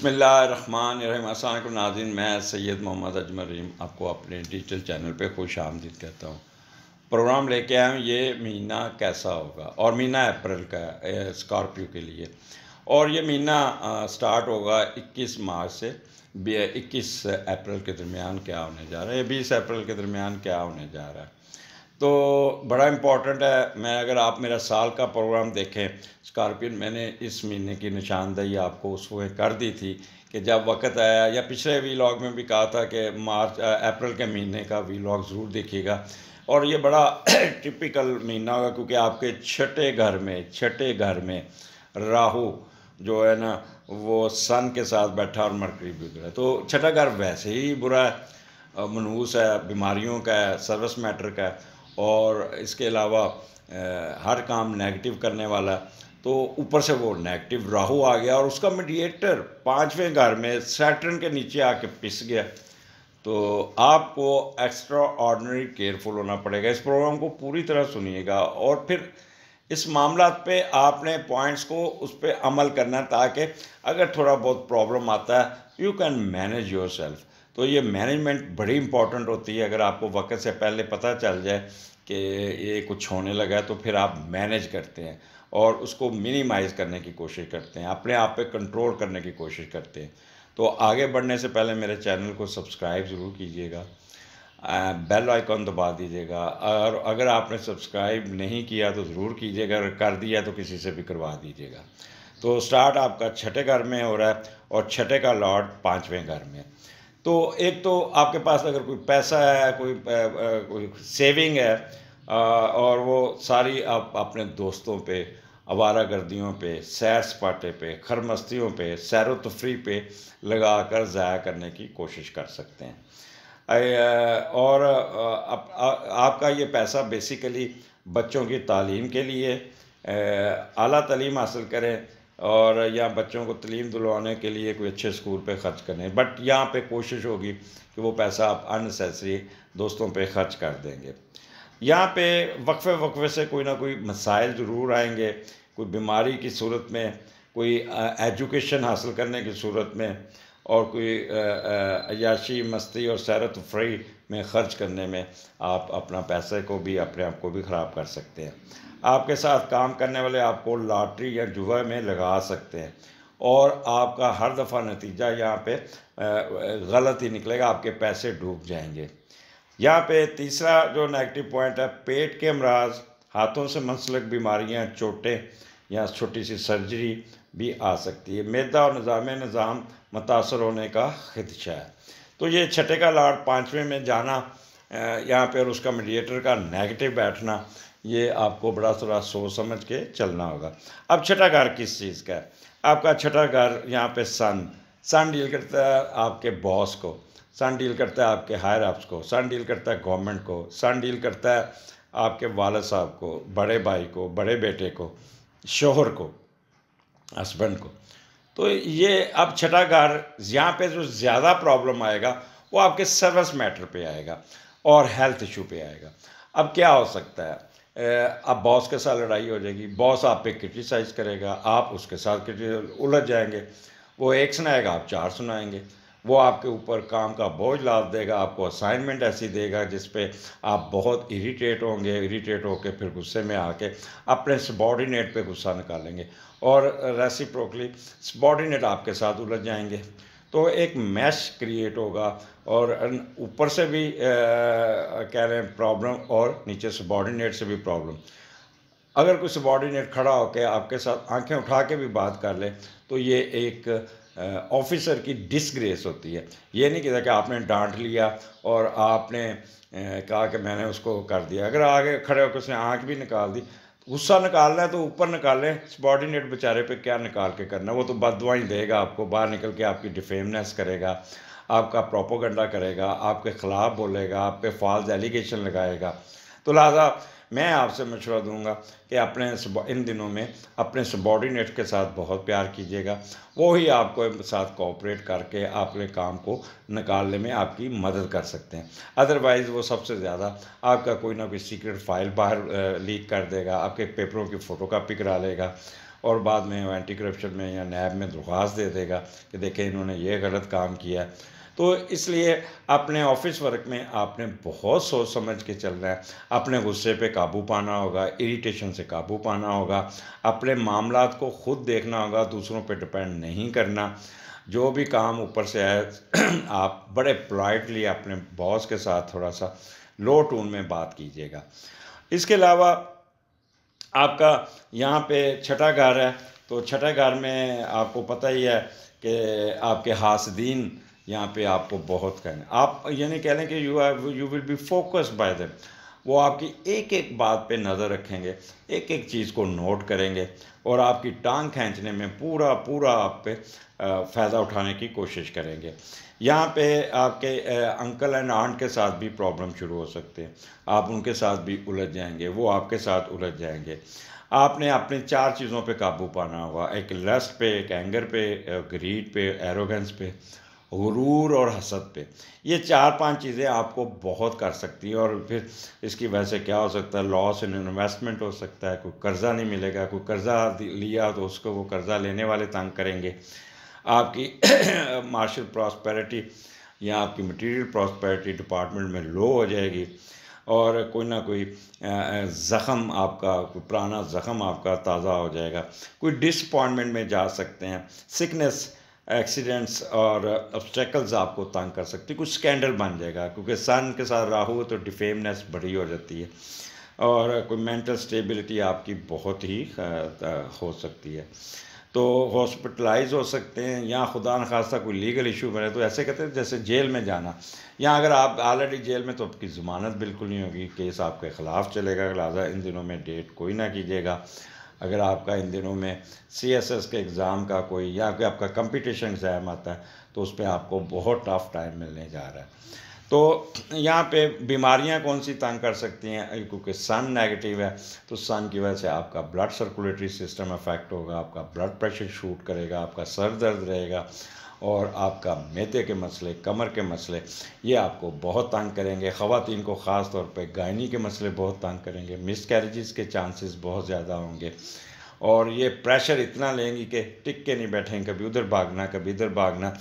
run असल नाजिन मैं सैयद मोहम्मद अजमर रहीम आपको अपने डिजिटल चैनल पे खुश आमदीद कहता हूँ प्रोग्राम लेके आया हूँ ये महीना कैसा होगा और महीना अप्रैल का स्कॉर्पियो के लिए और ये महीना स्टार्ट होगा 21 मार्च से 21 अप्रैल के दरमियान क्या होने जा रहा है बीस अप्रैल के दरमियान क्या होने जा रहा है तो बड़ा इम्पॉर्टेंट है मैं अगर आप मेरा साल का प्रोग्राम देखें स्कॉर्पियन मैंने इस महीने की निशानदेही आपको उसमें कर दी थी कि जब वक्त आया या पिछले लॉग में भी कहा था कि मार्च अप्रैल के महीने का लॉग ज़रूर देखिएगा और ये बड़ा टिपिकल महीना होगा क्योंकि आपके छठे घर में छठे घर में राहु जो है ना वो सन के साथ बैठा और मरकरी भी तो छठा घर वैसे ही बुरा है मनहूस है बीमारियों का है सर्विस मैटर का है और इसके अलावा हर काम नेगेटिव करने वाला तो ऊपर से वो नेगेटिव राहु आ गया और उसका मीडिएटर पांचवें घर में सैटर्न के नीचे आके पिस गया तो आपको एक्स्ट्रा ऑर्डनरी केयरफुल होना पड़ेगा इस प्रोग्राम को पूरी तरह सुनिएगा और फिर इस मामला पे आपने पॉइंट्स को उस पर अमल करना ताकि अगर थोड़ा बहुत प्रॉब्लम आता है you can manage yourself तो ये मैनेजमेंट बड़ी इंपॉर्टेंट होती है अगर आपको वक्त से पहले पता चल जाए कि ये कुछ होने लगा है तो फिर आप मैनेज करते हैं और उसको मिनिमाइज़ करने की कोशिश करते हैं अपने आप पे कंट्रोल करने की कोशिश करते हैं तो आगे बढ़ने से पहले मेरे चैनल को सब्सक्राइब ज़रूर कीजिएगा बेल आइकॉन दबा दीजिएगा और अगर आपने सब्सक्राइब नहीं किया तो ज़रूर कीजिएगा अगर कर दिया तो किसी से भी करवा दीजिएगा तो स्टार्ट आपका छठे घर में हो रहा है और छठे का लॉर्ड पाँचवें घर में तो एक तो आपके पास अगर कोई पैसा है कोई कोई सेविंग है और वो सारी आप अपने दोस्तों पे आवारा गर्दियों पे सैर सपाटे पे खर मस्तियों पर सैर तफरी पे लगा कर ज़ाया करने की कोशिश कर सकते हैं और आप, आपका ये पैसा बेसिकली बच्चों की तालीम के लिए आला तलीम हासिल करें और या बच्चों को तलीम दिलवाने के लिए कोई अच्छे स्कूल पे खर्च करें बट यहाँ पे कोशिश होगी कि वो पैसा आप अननेसेसरी दोस्तों पे खर्च कर देंगे यहाँ पे वक्फे वक्फे से कोई ना कोई मसाइल ज़रूर आएंगे कोई बीमारी की सूरत में कोई एजुकेशन हासिल करने की सूरत में और कोई अयाशी मस्ती और सैरत फ्री में ख़र्च करने में आप अपना पैसे को भी अपने आप को भी ख़राब कर सकते हैं आपके साथ काम करने वाले आपको लॉटरी या जुआ में लगा सकते हैं और आपका हर दफ़ा नतीजा यहाँ पे गलत ही निकलेगा आपके पैसे डूब जाएंगे यहाँ पे तीसरा जो नेगेटिव पॉइंट है पेट के अमराज हाथों से मंसलक बीमारियाँ चोटें या छोटी सी सर्जरी भी आ सकती है मैदा और निज़ाम निज़ाम मुतासर होने का खदशा है तो ये छठे का लाट पाँचवें में जाना यहाँ पे और उसका मीडिएटर का नेगेटिव बैठना ये आपको बड़ा थोड़ा सोच समझ के चलना होगा अब घर किस चीज़ का है आपका घर यहाँ पे सन सन डील करता है आपके बॉस को सन डील करता है आपके हायर अप्स को सन डील करता है गवर्नमेंट को सन डील करता है आपके वाल साहब को बड़े भाई को बड़े बेटे को शोहर को हस्बैंड को तो ये अब घर यहाँ पे जो ज़्यादा प्रॉब्लम आएगा वो आपके सर्विस मैटर पे आएगा और हेल्थ इशू पे आएगा अब क्या हो सकता है अब बॉस के साथ लड़ाई हो जाएगी बॉस आप पे क्रिटिसाइज़ करेगा आप उसके साथ उलझ जाएंगे वो एक सुनाएगा आप चार सुनाएंगे वो आपके ऊपर काम का बोझ लाद देगा आपको असाइनमेंट ऐसी देगा जिस पे आप बहुत इरिटेट होंगे इरिटेट होकर फिर गुस्से में आके अपने सबॉर्डिनेट पे गुस्सा निकालेंगे और रेसिप्रोकली सबॉर्डिनेट आपके साथ उलझ जाएंगे तो एक मैश क्रिएट होगा और ऊपर से भी आ, कह रहे हैं प्रॉब्लम और नीचे सबॉर्डिनेट से भी प्रॉब्लम अगर कोई सबॉर्डिनेट खड़ा होकर आपके साथ आंखें उठा के भी बात कर ले तो ये एक ऑफिसर की डिसग्रेस होती है ये नहीं कहता कि आपने डांट लिया और आपने कहा कि मैंने उसको कर दिया अगर आगे खड़े होकर उसने आँख भी निकाल दी गुस्सा निकालना है तो ऊपर निकालें सबॉर्डिनेट बेचारे पे क्या निकाल के करना है वो तो बद दुआई देगा आपको बाहर निकल के आपकी डिफेमनेस करेगा आपका प्रोपोगंडा करेगा आपके ख़िलाफ़ बोलेगा आप पे फॉल्स एलिगेशन लगाएगा तो लिहाजा मैं आपसे मशवरा दूंगा कि अपने इन दिनों में अपने सबॉर्डिनेट के साथ बहुत प्यार कीजिएगा वो ही आपको साथ कोऑपरेट करके आपके काम को निकालने में आपकी मदद कर सकते हैं अदरवाइज़ वो सबसे ज़्यादा आपका कोई ना कोई सीक्रेट फाइल बाहर लीक कर देगा आपके पेपरों की फ़ोटो कापी करा लेगा और बाद में एंटी करप्शन में या नैब में दरख्वास्त दे देगा कि देखें इन्होंने ये गलत काम किया है तो इसलिए अपने ऑफिस वर्क में आपने बहुत सोच समझ के चलना है अपने गुस्से पे काबू पाना होगा इरिटेशन से काबू पाना होगा अपने मामला को खुद देखना होगा दूसरों पे डिपेंड नहीं करना जो भी काम ऊपर से आए आप बड़े पोलाइटली अपने बॉस के साथ थोड़ा सा लो टून में बात कीजिएगा इसके अलावा आपका यहाँ पे छठा घर है तो छठा घर में आपको पता ही है कि आपके हासदीन यहाँ पे आपको बहुत कहना आप यानी कह लें कि you are you will be focused by them वो आपकी एक एक बात पे नज़र रखेंगे एक एक चीज़ को नोट करेंगे और आपकी टांग खींचने में पूरा पूरा आप पे फ़ायदा उठाने की कोशिश करेंगे यहाँ पे आपके अंकल एंड आंट के साथ भी प्रॉब्लम शुरू हो सकते हैं आप उनके साथ भी उलझ जाएंगे वो आपके साथ उलझ जाएंगे आपने अपने चार चीज़ों पे काबू पाना होगा एक लस्ट पे एक एंगर पे ग्रीड पे एरोगेंस पे गुरूर और हसद पे ये चार पांच चीज़ें आपको बहुत कर सकती है और फिर इसकी वजह से क्या हो सकता है लॉस इन इन्वेस्टमेंट हो सकता है कोई कर्ज़ा नहीं मिलेगा कोई कर्ज़ा लिया तो उसको वो कर्ज़ा लेने वाले तंग करेंगे आपकी मार्शल प्रॉस्पेरिटी या आपकी मटेरियल प्रॉस्पेरिटी डिपार्टमेंट में लो हो जाएगी और कोई ना कोई ज़ख़म आपका कोई पुराना ज़ख़म आपका ताज़ा हो जाएगा कोई डिसपॉइंटमेंट में जा सकते हैं सिकनेस एक्सीडेंट्स और ऑब्स्टेकल्स uh, आपको तंग कर सकती है कुछ स्कैंडल बन जाएगा क्योंकि सन के साथ राहु तो डिफेमनेस बड़ी हो जाती है और कोई मेंटल स्टेबिलिटी आपकी बहुत ही uh, uh, हो सकती है तो हॉस्पिटलाइज हो सकते हैं या खुदा न खासा कोई लीगल इशू बने तो ऐसे कहते हैं जैसे जेल में जाना या अगर आप ऑलरेडी जेल में तो आपकी ज़मानत बिल्कुल नहीं होगी केस आपके ख़िलाफ़ चलेगा लिहाजा इन दिनों में डेट कोई ना कीजिएगा अगर आपका इन दिनों में सी एस एस के एग्ज़ाम का कोई या कोई आपका कंपटीशन एग्ज़ाम आता है तो उस पर आपको बहुत टफ टाइम मिलने जा रहा है तो यहाँ पे बीमारियाँ कौन सी तंग कर सकती हैं क्योंकि सन नेगेटिव है तो सन की वजह से आपका ब्लड सर्कुलेटरी सिस्टम अफेक्ट होगा आपका ब्लड प्रेशर शूट करेगा आपका सर दर्द रहेगा और आपका मेते के मसले कमर के मसले ये आपको बहुत तंग करेंगे ख़वान को ख़ास तौर पर गायनी के मसले बहुत तंग करेंगे मिस कैरेजेस के चांसेस बहुत ज़्यादा होंगे और ये प्रेशर इतना लेंगी कि टिक के नहीं बैठेंगे कभी उधर भागना कभी इधर भागना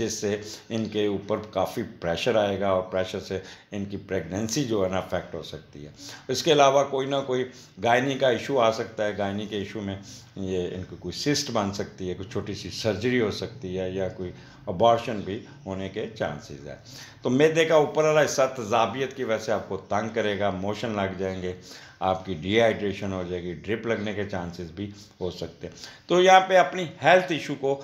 जिससे इनके ऊपर काफ़ी प्रेशर आएगा और प्रेशर से इनकी प्रेगनेंसी जो है ना अफेक्ट हो सकती है इसके अलावा कोई ना कोई गायनी का इशू आ सकता है गायनी के इशू में ये इनको कोई सिस्ट बन सकती है कोई छोटी सी सर्जरी हो सकती है या कोई अबॉर्शन भी होने के चांसेस है तो मैदे का ऊपर वाला हिस्सा तजाबियत की वजह से आपको तंग करेगा मोशन लग जाएंगे आपकी डिहाइड्रेशन हो जाएगी ड्रिप लगने के चांसेस भी हो सकते हैं तो यहाँ पे अपनी हेल्थ इशू को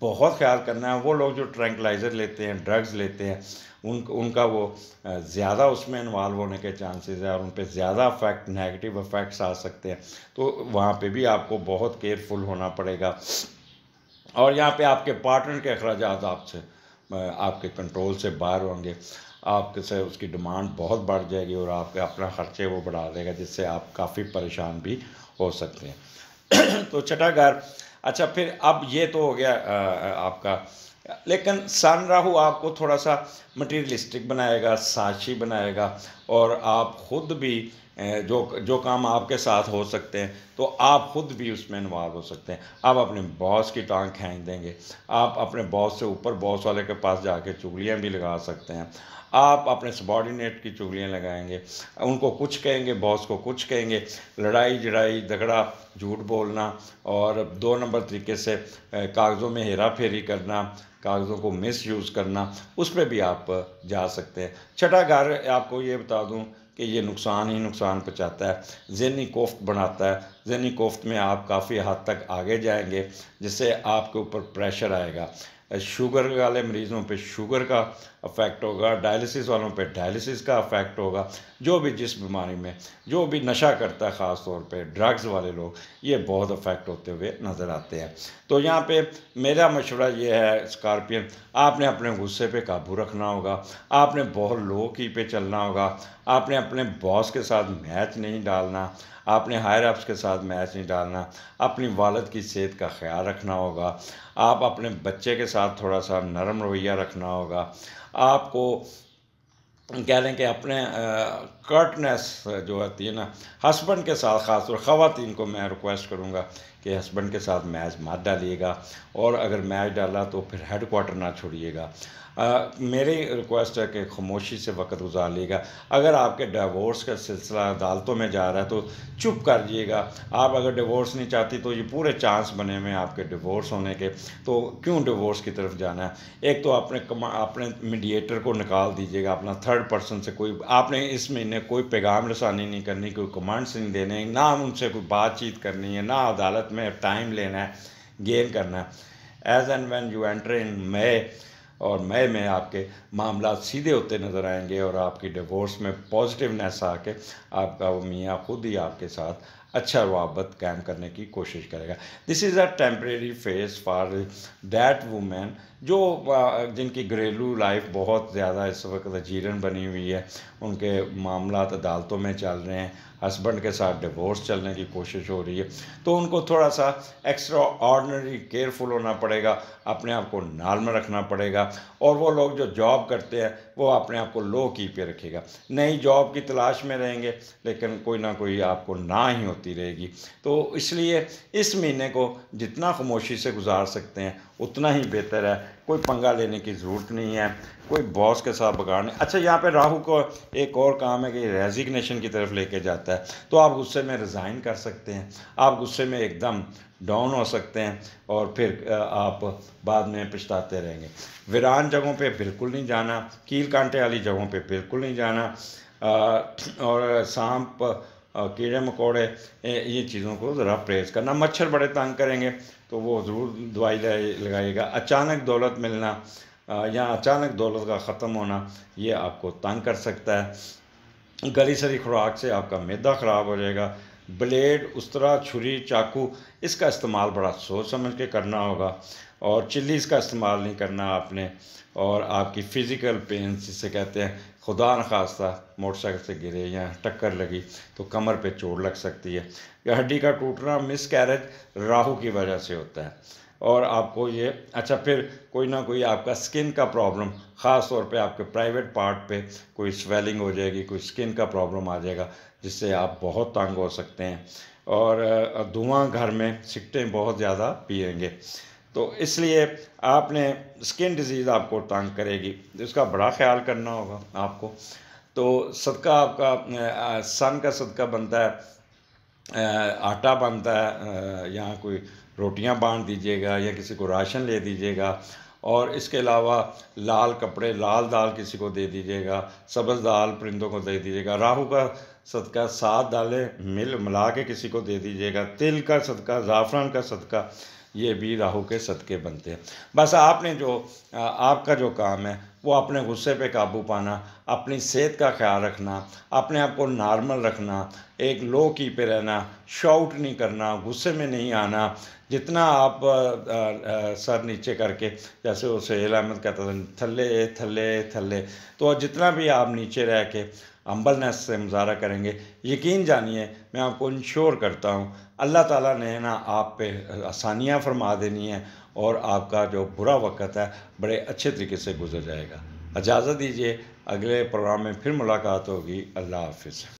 बहुत ख्याल करना है वो लोग जो ट्रैंकलाइज़र लेते हैं ड्रग्स लेते हैं उन उनका वो ज़्यादा उसमें इन्वॉल्व होने के चांसेस है और उन पर ज़्यादा अफेक्ट नेगेटिव अफेक्ट्स आ सकते हैं तो वहाँ पे भी आपको बहुत केयरफुल होना पड़ेगा और यहाँ पे आपके पार्टनर के अखराज आपसे आपके कंट्रोल से बाहर होंगे आपके से उसकी डिमांड बहुत बढ़ जाएगी और आपके अपना खर्चे वो बढ़ा देगा जिससे आप काफ़ी परेशान भी हो सकते हैं तो छठा घर अच्छा फिर अब ये तो हो गया आ, आपका लेकिन सन राहु आपको थोड़ा सा मटेरियलिस्टिक बनाएगा साक्षी बनाएगा और आप खुद भी जो जो काम आपके साथ हो सकते हैं तो आप खुद भी उसमें इन्वॉल्व हो सकते हैं आप अपने बॉस की टांग खेच देंगे आप अपने बॉस से ऊपर बॉस वाले के पास जाके चुगलियाँ भी लगा सकते हैं आप अपने सबॉर्डिनेट की चुगलियाँ लगाएंगे उनको कुछ कहेंगे बॉस को कुछ कहेंगे लड़ाई जड़ाई झगड़ा झूठ बोलना और दो नंबर तरीके से कागज़ों में हेरा फेरी करना कागज़ों को मिस यूज़ करना उस पर भी आप जा सकते हैं छठा घर आपको ये बता दूँ कि ये नुकसान ही नुकसान पहुँचाता है जहनी कोफ्त बढ़ाता है जहनी कोफ्त में आप काफ़ी हद तक आगे जाएंगे जिससे आपके ऊपर प्रेशर आएगा शुगर वाले मरीज़ों पे शुगर का अफेक्ट होगा डायलिसिस वालों पे डायलिसिस का अफेक्ट होगा जो भी जिस बीमारी में जो भी नशा करता है ख़ास तौर पे ड्रग्स वाले लोग ये बहुत अफेक्ट होते हुए नज़र आते हैं तो यहाँ पे मेरा मशवरा ये है स्कॉर्पियन आपने अपने गुस्से पे काबू रखना होगा आपने बहुत लो की पे चलना होगा आपने अपने बॉस के साथ मैच नहीं डालना आपने हायर अप्स के साथ मैच नहीं डालना अपनी वालद की सेहत का ख्याल रखना होगा आप अपने बच्चे के साथ थोड़ा सा नरम रवैया रखना होगा आपको कह लें कि अपने कर्टनेस जो होती है ना हस्बैंड के साथ और ख़वान को मैं रिक्वेस्ट करूँगा कि हस्बैंड के साथ मैच मत डालिएगा और अगर मैच डाला तो फिर हेड क्वार्टर ना छोड़िएगा मेरी रिक्वेस्ट है कि खामोशी से वक्त गुजार लीजिएगा अगर आपके डिवोर्स का सिलसिला अदालतों में जा रहा है तो चुप कर दिएगा आप अगर डिवोर्स नहीं चाहती तो ये पूरे चांस बने हुए आपके डिवोर्स होने के तो क्यों डिवोर्स की तरफ जाना है एक तो अपने अपने मीडिएटर को निकाल दीजिएगा अपना थर्ड थर्ड पर्सन से कोई आपने इस महीने कोई पैगाम रसानी नहीं करनी कोई कमांड्स नहीं देने ना उनसे कोई बातचीत करनी है ना अदालत में टाइम लेना है गेन करना है age and when you enter in मई और मई में आपके मामला सीधे होते नज़र आएंगे और आपकी डिवोर्स में पॉजिटिवनेस आके आपका वो मियाँ खुद ही आपके साथ अच्छा रवाबत कायम करने की कोशिश करेगा this is a temporary phase for that women जो जिनकी घरेलू लाइफ बहुत ज़्यादा इस वक्त अजीरन बनी हुई है उनके मामला अदालतों में चल रहे हैं हस्बैंड के साथ डिवोर्स चलने की कोशिश हो रही है तो उनको थोड़ा सा एक्स्ट्रा ऑर्डनरी केयरफुल होना पड़ेगा अपने आप को नाल में रखना पड़ेगा और वो लोग जो जॉब करते हैं वो अपने आप को लो की पे रखेगा नई जॉब की तलाश में रहेंगे लेकिन कोई ना कोई आपको ना ही होती रहेगी तो इसलिए इस महीने को जितना खामोशी से गुजार सकते हैं उतना ही बेहतर है कोई पंगा लेने की ज़रूरत नहीं है कोई बॉस के साथ बगाड़ने अच्छा यहाँ पे राहु को एक और काम है कि रेजिग्नेशन की तरफ लेके जाता है तो आप गुस्से में रिज़ाइन कर सकते हैं आप गुस्से में एकदम डाउन हो सकते हैं और फिर आप बाद में पछताते रहेंगे वीरान जगहों पे बिल्कुल नहीं जाना कील कांटे वाली जगहों पे बिल्कुल नहीं जाना और सांप और कीड़े मकोड़े ये चीज़ों को ज़रा प्रेस करना मच्छर बड़े तंग करेंगे तो वो ज़रूर दवाई लगाइएगा अचानक दौलत मिलना या अचानक दौलत का ख़त्म होना ये आपको तंग कर सकता है गली सरी खुराक से आपका मैदा ख़राब हो जाएगा ब्लेड उस्तरा छुरी चाकू इसका इस्तेमाल बड़ा सोच समझ के करना होगा और चिल्लीज़ का इस्तेमाल नहीं करना आपने और आपकी फ़िज़िकल पेन जिसे कहते हैं खुदा न खास्ता मोटरसाइकिल से गिरे या टक्कर लगी तो कमर पे चोट लग सकती है या हड्डी का टूटना मिस कैरेज राहू की वजह से होता है और आपको ये अच्छा फिर कोई ना कोई आपका स्किन का प्रॉब्लम ख़ास तौर पे आपके प्राइवेट पार्ट पे कोई स्वेलिंग हो जाएगी कोई स्किन का प्रॉब्लम आ जाएगा जिससे आप बहुत तंग हो सकते हैं और धुआं घर में सिकटें बहुत ज़्यादा पियेंगे तो इसलिए आपने स्किन डिजीज़ आपको तंग करेगी इसका बड़ा ख्याल करना होगा आपको तो सदका आपका सन का सदका बनता है आटा बनता है या कोई रोटियां बांट दीजिएगा या किसी को राशन ले दीजिएगा और इसके अलावा लाल कपड़े लाल दाल किसी को दे दीजिएगा सब्ज़ दाल परिंदों को दे दीजिएगा राहु का सदका साथ डालें मिल मिला के किसी को दे दीजिएगा तिल का सदका ज़ाफ़रान का सदका ये भी राहु के सदके बनते हैं बस आपने जो आपका जो काम है वो अपने गुस्से पे काबू पाना अपनी सेहत का ख्याल रखना अपने आप को नॉर्मल रखना एक लो की पे रहना शाउट नहीं करना गुस्से में नहीं आना जितना आप आ, आ, सर नीचे करके जैसे वो सहेल अहमद कहता था थल्ले थल्ले थल्ले तो जितना भी आप नीचे रह के हम्बलनेस से मुजारा करेंगे यकीन जानिए मैं आपको इंश्योर करता हूँ अल्लाह ताला ने ना आप पे आसानियाँ फरमा देनी है और आपका जो बुरा वक्त है बड़े अच्छे तरीके से गुजर जाएगा इजाज़त दीजिए अगले प्रोग्राम में फिर मुलाकात होगी अल्लाह हाफिज़